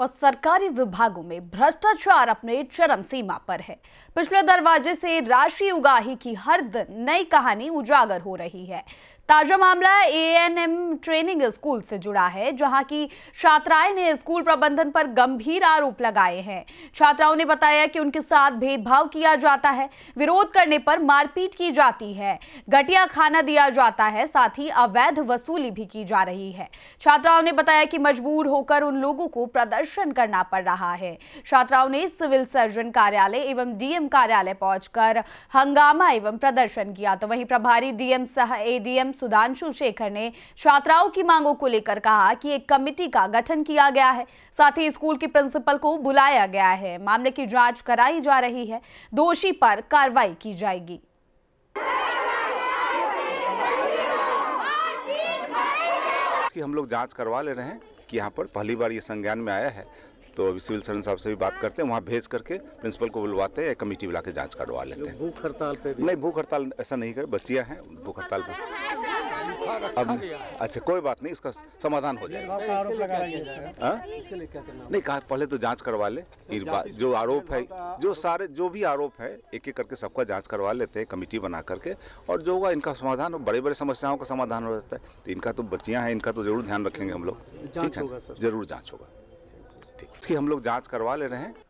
और सरकारी विभागों में भ्रष्टाचार अपने चरम सीमा पर है पिछले दरवाजे से राशि उगाही की हर दिन नई कहानी उजागर हो रही है ताजा मामला एएनएम ट्रेनिंग स्कूल से जुड़ा है जहां की छात्राएं ने स्कूल प्रबंधन पर गंभीर आरोप लगाए हैं छात्राओं ने बताया कि उनके साथ भेदभाव किया जाता है विरोध करने पर मारपीट की जाती है घटिया खाना दिया जाता है साथ ही अवैध वसूली भी की जा रही है छात्राओं ने बताया कि मजबूर होकर उन लोगों को प्रदर्शन करना पड़ रहा है छात्राओं ने सिविल सर्जन कार्यालय एवं डीएम कार्यालय पहुंचकर हंगामा एवं प्रदर्शन किया तो वहीं प्रभारी डीएम सह एडीएम सुधांशु शेखर ने छात्राओं की मांगों को लेकर कहा कि एक कमेटी का गठन किया गया है साथ ही स्कूल की प्रिंसिपल को बुलाया गया है मामले की जांच कराई जा रही है दोषी पर कार्रवाई की जाएगी हम लोग जांच करवा ले रहे हैं कि यहाँ पर पहली बार ये संज्ञान में आया है तो अभी सिविल सर्जन साहब से भी बात करते हैं वहाँ भेज करके प्रिंसिपल को बुलवाते हैं कमेटी बुला के जाँच करवा लेते हैं भूख हड़ताल पर नहीं भूख हड़ताल ऐसा नहीं कर बच्चिया हैं भूख हड़ताल पर अब अच्छा कोई बात नहीं इसका समाधान हो जाएगा नहीं हाँ? कहा पहले तो जांच करवा ले जो आरोप है जो सारे जो भी आरोप है एक एक करके सबका जांच करवा लेते हैं कमेटी बना करके और जो होगा इनका समाधान बड़े बड़े समस्याओं का समाधान हो जाता है तो इनका तो बच्चियां हैं इनका तो जरूर ध्यान रखेंगे हम लोग ठीक है जरूर जाँच होगा थी इसकी हम लोग जांच करवा ले रहे हैं